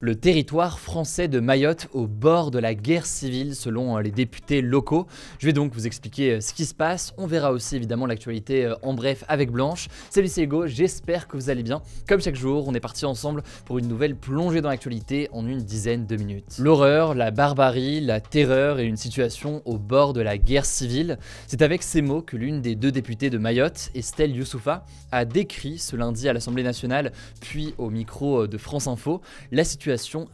Le territoire français de Mayotte au bord de la guerre civile selon euh, les députés locaux. Je vais donc vous expliquer euh, ce qui se passe. On verra aussi évidemment l'actualité euh, en bref avec Blanche. Salut c'est Hugo, j'espère que vous allez bien. Comme chaque jour, on est parti ensemble pour une nouvelle plongée dans l'actualité en une dizaine de minutes. L'horreur, la barbarie, la terreur et une situation au bord de la guerre civile. C'est avec ces mots que l'une des deux députées de Mayotte, Estelle Youssoufa, a décrit ce lundi à l'Assemblée nationale puis au micro de France Info la situation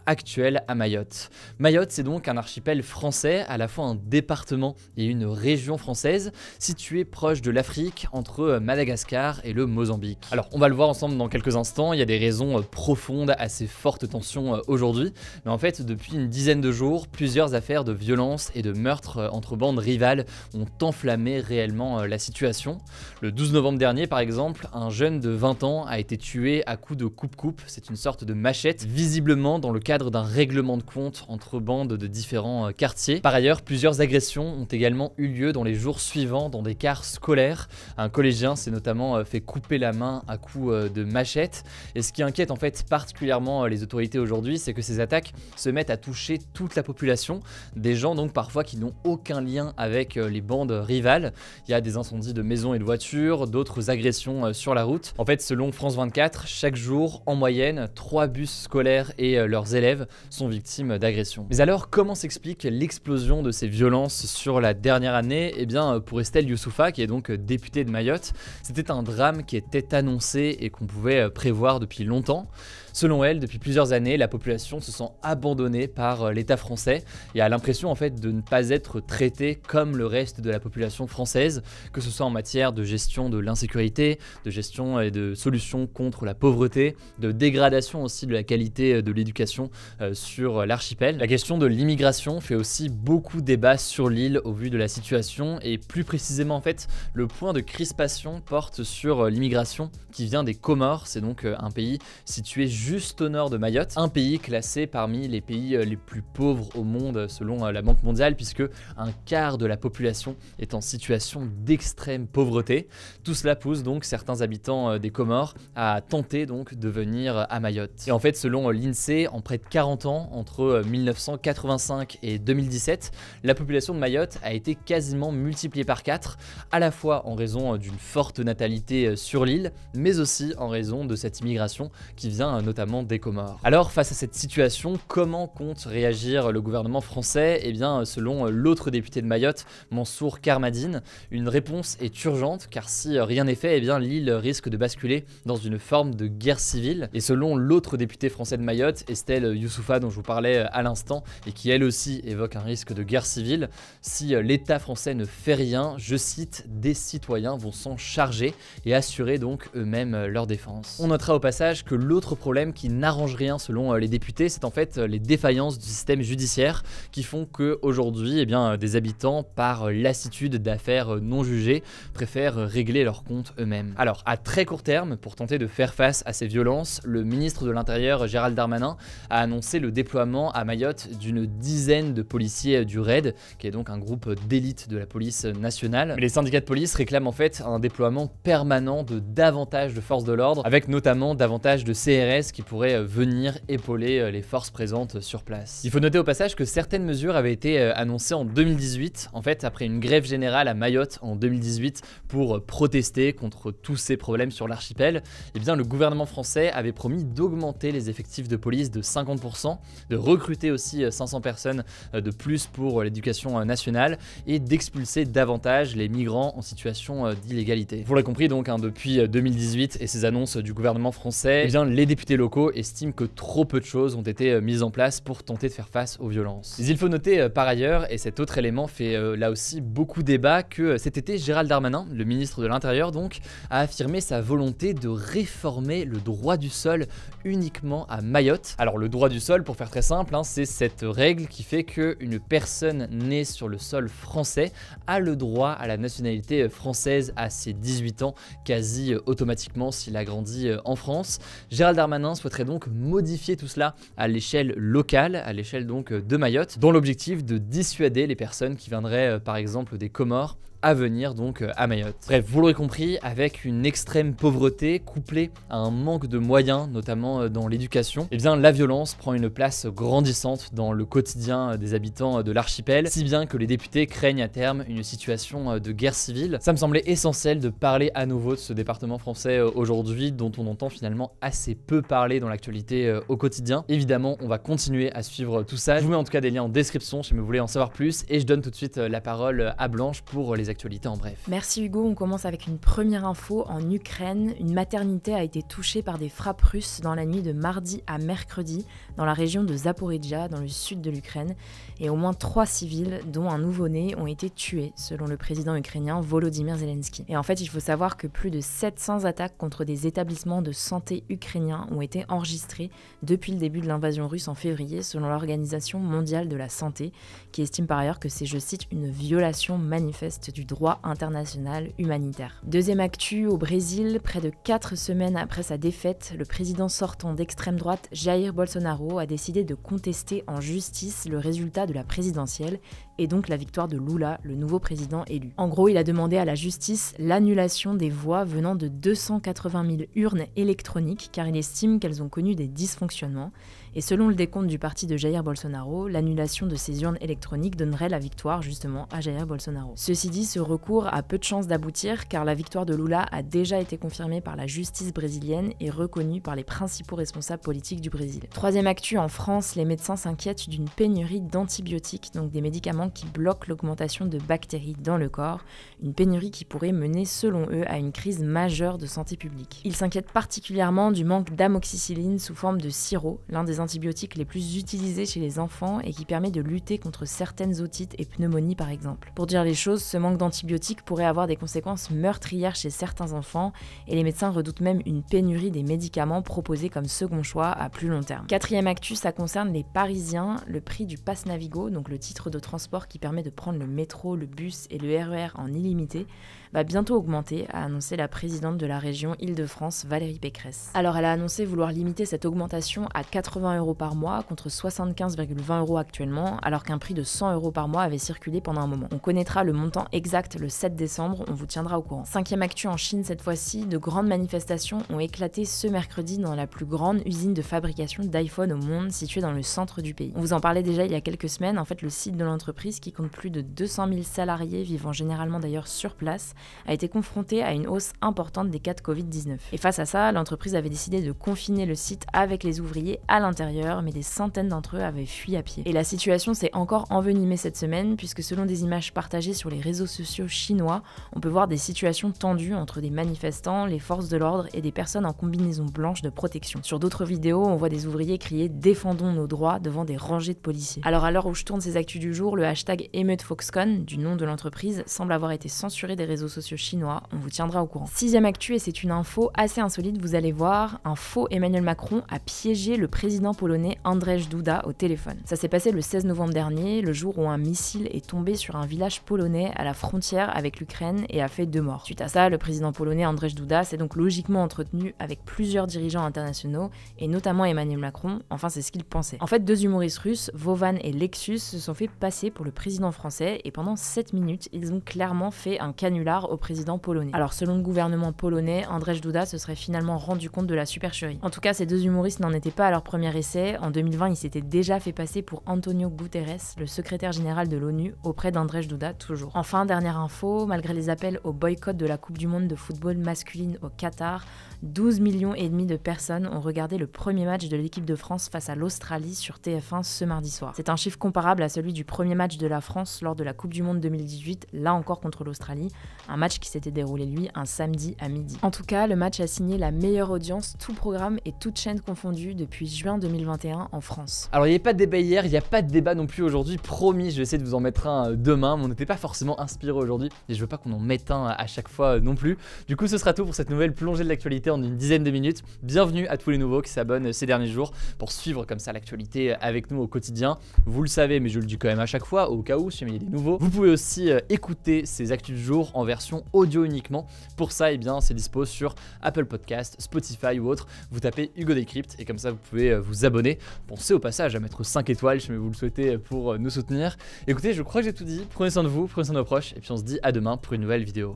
actuelle à Mayotte. Mayotte, c'est donc un archipel français, à la fois un département et une région française, située proche de l'Afrique, entre euh, Madagascar et le Mozambique. Alors, on va le voir ensemble dans quelques instants, il y a des raisons euh, profondes à ces fortes tensions euh, aujourd'hui, mais en fait, depuis une dizaine de jours, plusieurs affaires de violence et de meurtres entre bandes rivales ont enflammé réellement la situation. Le 12 novembre dernier, par exemple, un jeune de 20 ans a été tué à coup de coupe-coupe, c'est une sorte de machette visiblement dans le cadre d'un règlement de compte entre bandes de différents euh, quartiers. Par ailleurs, plusieurs agressions ont également eu lieu dans les jours suivants dans des cars scolaires. Un collégien s'est notamment euh, fait couper la main à coups euh, de machette. Et ce qui inquiète en fait particulièrement les autorités aujourd'hui, c'est que ces attaques se mettent à toucher toute la population, des gens donc parfois qui n'ont aucun lien avec les bandes rivales. Il y a des incendies de maisons et de voitures, d'autres agressions sur la route. En fait, selon France 24, chaque jour, en moyenne, 3 bus scolaires et euh, leurs élèves sont victimes d'agressions. Mais alors, comment s'explique l'explosion de ces violences sur la dernière année Eh bien, euh, pour Estelle Youssoufa, qui est donc euh, députée de Mayotte, c'était un drame qui était annoncé et qu'on pouvait prévoir depuis longtemps. Selon elle, depuis plusieurs années, la population se sent abandonnée par euh, l'État français et a l'impression en fait de ne pas être traitée comme le reste de la population française, que ce soit en matière de gestion de l'insécurité, de gestion euh, et de solutions contre la pauvreté, de dégradation aussi de la qualité euh, de l'éducation sur l'archipel. La question de l'immigration fait aussi beaucoup débat sur l'île au vu de la situation et plus précisément en fait le point de crispation porte sur l'immigration qui vient des Comores, c'est donc un pays situé juste au nord de Mayotte, un pays classé parmi les pays euh, les plus pauvres au monde euh, selon euh, la Banque mondiale, puisque un quart de la population est en situation d'extrême pauvreté. Tout cela pousse donc certains habitants des Comores à tenter donc de venir à Mayotte. Et en fait, selon l'INSEE, en près de 40 ans, entre 1985 et 2017, la population de Mayotte a été quasiment multipliée par 4, à la fois en raison d'une forte natalité sur l'île, mais aussi en raison de cette immigration qui vient notamment notamment des Comores. Alors face à cette situation, comment compte réagir le gouvernement français Eh bien selon l'autre député de Mayotte, Mansour Karmadine, une réponse est urgente car si rien n'est fait, eh bien l'île risque de basculer dans une forme de guerre civile. Et selon l'autre député français de Mayotte, Estelle Youssoufa dont je vous parlais euh, à l'instant et qui elle aussi évoque un risque de guerre civile, si euh, l'État français ne fait rien, je cite, des citoyens vont s'en charger et assurer donc eux-mêmes euh, leur défense. On notera au passage que l'autre problème qui n'arrange rien selon euh, les députés, c'est en fait euh, les défaillances du système judiciaire qui font que aujourd'hui, eh bien, euh, des habitants, par lassitude d'affaires non jugées, préfèrent régler leurs comptes eux-mêmes. Alors, à très court terme, pour tenter de faire face à ces violences, le ministre de l'Intérieur Gérald Darmanin a annoncé le déploiement à Mayotte d'une dizaine de policiers du RAID, qui est donc un groupe d'élite de la police nationale. les syndicats de police réclament en fait un déploiement permanent de davantage de forces de l'ordre, avec notamment davantage de CRS qui pourraient euh, venir épauler euh, les forces présentes euh, sur place. Il faut noter au passage que certaines mesures avaient été annoncées en 2018, en fait après une grève générale à Mayotte en 2018 pour protester contre tous ces problèmes sur l'archipel, et eh bien le gouvernement français avait promis d'augmenter les effectifs de police de 50%, de recruter aussi 500 personnes de plus pour l'éducation nationale et d'expulser davantage les migrants en situation d'illégalité. Vous l'avez compris donc hein, depuis 2018 et ces annonces du gouvernement français, eh bien les députés locaux estiment que trop peu de choses ont été euh, mises en place pour tenter de faire face aux violences. Mais il faut noter euh, par ailleurs, et cet autre élément fait euh, là aussi beaucoup débat, que cet été, Gérald Darmanin, le ministre de l'Intérieur donc, a affirmé sa volonté de réformer le droit du sol uniquement à Mayotte. Alors le droit du sol, pour faire très simple, hein, c'est cette règle qui fait qu'une personne née sur le sol français a le droit à la nationalité française à ses 18 ans, quasi automatiquement s'il a grandi en France. Gérald Darmanin souhaiterait donc modifier tout cela à l'échelle locale, à l'échelle donc euh, de Mayotte, dans l'objectif de dissuader les personnes qui viendraient euh, par exemple des Comores à venir donc euh, à Mayotte. Bref, vous l'aurez compris, avec une extrême pauvreté couplée à un manque de moyens, notamment euh, dans l'éducation, eh bien la violence prend une place grandissante dans le quotidien euh, des habitants de l'archipel, si bien que les députés craignent à terme une situation de guerre civile. Ça me semblait essentiel de parler à nouveau de ce département français aujourd'hui, dont on entend finalement assez peu parler dans l'actualité au quotidien. Évidemment, on va continuer à suivre tout ça. Je vous mets en tout cas des liens en description si vous voulez en savoir plus, et je donne tout de suite la parole à Blanche pour les en bref. Merci Hugo, on commence avec une première info en Ukraine. Une maternité a été touchée par des frappes russes dans la nuit de mardi à mercredi dans la région de Zaporizhia, dans le sud de l'Ukraine, et au moins trois civils, dont un nouveau-né, ont été tués, selon le président ukrainien Volodymyr Zelensky. Et en fait, il faut savoir que plus de 700 attaques contre des établissements de santé ukrainiens ont été enregistrées depuis le début de l'invasion russe en février, selon l'Organisation mondiale de la santé, qui estime par ailleurs que c'est, je cite, une violation manifeste du droit international humanitaire. Deuxième actu, au Brésil, près de quatre semaines après sa défaite, le président sortant d'extrême droite, Jair Bolsonaro, a décidé de contester en justice le résultat de la présidentielle et donc la victoire de Lula, le nouveau président élu. En gros, il a demandé à la justice l'annulation des voix venant de 280 000 urnes électroniques car il estime qu'elles ont connu des dysfonctionnements et selon le décompte du parti de Jair Bolsonaro, l'annulation de ces urnes électroniques donnerait la victoire justement à Jair Bolsonaro. Ceci dit, ce recours a peu de chances d'aboutir car la victoire de Lula a déjà été confirmée par la justice brésilienne et reconnue par les principaux responsables politiques du Brésil. Troisième actu, en France, les médecins s'inquiètent d'une pénurie d'antibiotiques, donc des médicaments qui bloquent l'augmentation de bactéries dans le corps, une pénurie qui pourrait mener selon eux à une crise majeure de santé publique. Ils s'inquiètent particulièrement du manque d'amoxicilline sous forme de sirop, l'un des antibiotiques les plus utilisés chez les enfants et qui permet de lutter contre certaines otites et pneumonies par exemple. Pour dire les choses, ce manque d'antibiotiques pourrait avoir des conséquences meurtrières chez certains enfants et les médecins redoutent même une pénurie des médicaments proposés comme second choix à plus long terme. Quatrième actus, ça concerne les Parisiens. Le prix du pass Navigo, donc le titre de transport qui permet de prendre le métro, le bus et le RER e en illimité va bientôt augmenter, a annoncé la présidente de la région Île-de-France, Valérie Pécresse. Alors elle a annoncé vouloir limiter cette augmentation à 80 euros par mois contre 75,20 euros actuellement, alors qu'un prix de 100 euros par mois avait circulé pendant un moment. On connaîtra le montant exact le 7 décembre, on vous tiendra au courant. Cinquième actu en Chine cette fois-ci, de grandes manifestations ont éclaté ce mercredi dans la plus grande usine de fabrication d'iPhone au monde située dans le centre du pays. On vous en parlait déjà il y a quelques semaines, en fait le site de l'entreprise qui compte plus de 200 000 salariés vivant généralement d'ailleurs sur place a été confronté à une hausse importante des cas de Covid-19. Et face à ça, l'entreprise avait décidé de confiner le site avec les ouvriers à l'intérieur, mais des centaines d'entre eux avaient fui à pied. Et la situation s'est encore envenimée cette semaine, puisque selon des images partagées sur les réseaux sociaux chinois, on peut voir des situations tendues entre des manifestants, les forces de l'ordre et des personnes en combinaison blanche de protection. Sur d'autres vidéos, on voit des ouvriers crier Défendons nos droits devant des rangées de policiers. Alors à l'heure où je tourne ces actus du jour, le hashtag émeute Foxconn, du nom de l'entreprise, semble avoir été censuré des réseaux sociaux chinois, on vous tiendra au courant. Sixième actu, et c'est une info assez insolite, vous allez voir, un faux Emmanuel Macron a piégé le président polonais Andrzej Duda au téléphone. Ça s'est passé le 16 novembre dernier, le jour où un missile est tombé sur un village polonais à la frontière avec l'Ukraine et a fait deux morts. Suite à ça, le président polonais Andrzej Duda s'est donc logiquement entretenu avec plusieurs dirigeants internationaux, et notamment Emmanuel Macron, enfin c'est ce qu'il pensait. En fait, deux humoristes russes, Vovan et Lexus, se sont fait passer pour le président français, et pendant 7 minutes, ils ont clairement fait un canular au président polonais. Alors selon le gouvernement polonais, Andrzej Duda se serait finalement rendu compte de la supercherie. En tout cas, ces deux humoristes n'en étaient pas à leur premier essai. En 2020, ils s'étaient déjà fait passer pour Antonio Guterres, le secrétaire général de l'ONU, auprès d'Andrzej Duda toujours. Enfin, dernière info, malgré les appels au boycott de la Coupe du monde de football masculine au Qatar, 12 millions et demi de personnes ont regardé le premier match de l'équipe de France face à l'Australie sur TF1 ce mardi soir. C'est un chiffre comparable à celui du premier match de la France lors de la Coupe du monde 2018, là encore contre l'Australie, un match qui s'était déroulé lui un samedi à midi. En tout cas, le match a signé la meilleure audience, tout programme et toute chaîne confondue depuis juin 2021 en France. Alors il n'y avait pas de débat hier, il n'y a pas de débat non plus aujourd'hui, promis, je vais essayer de vous en mettre un euh, demain, mais on n'était pas forcément inspiré aujourd'hui et je veux pas qu'on en mette un à chaque fois euh, non plus. Du coup, ce sera tout pour cette nouvelle plongée de l'actualité en une dizaine de minutes. Bienvenue à tous les nouveaux qui s'abonnent euh, ces derniers jours pour suivre comme ça l'actualité avec nous au quotidien. Vous le savez, mais je le dis quand même à chaque fois, au cas où, si il y a des nouveaux. Vous pouvez aussi écouter ces actus du jour en version audio uniquement. Pour ça, et eh bien, c'est dispo sur Apple Podcast, Spotify ou autre. Vous tapez Hugo Decrypt et comme ça, vous pouvez euh, vous abonner. Pensez au passage à mettre 5 étoiles si vous le souhaitez euh, pour euh, nous soutenir. Écoutez, je crois que j'ai tout dit. Prenez soin de vous, prenez soin de vos proches et puis on se dit à demain pour une nouvelle vidéo.